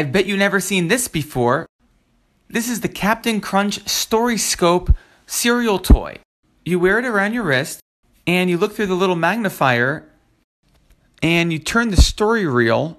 I bet you never seen this before. This is the Captain Crunch Story Scope cereal toy. You wear it around your wrist and you look through the little magnifier and you turn the story reel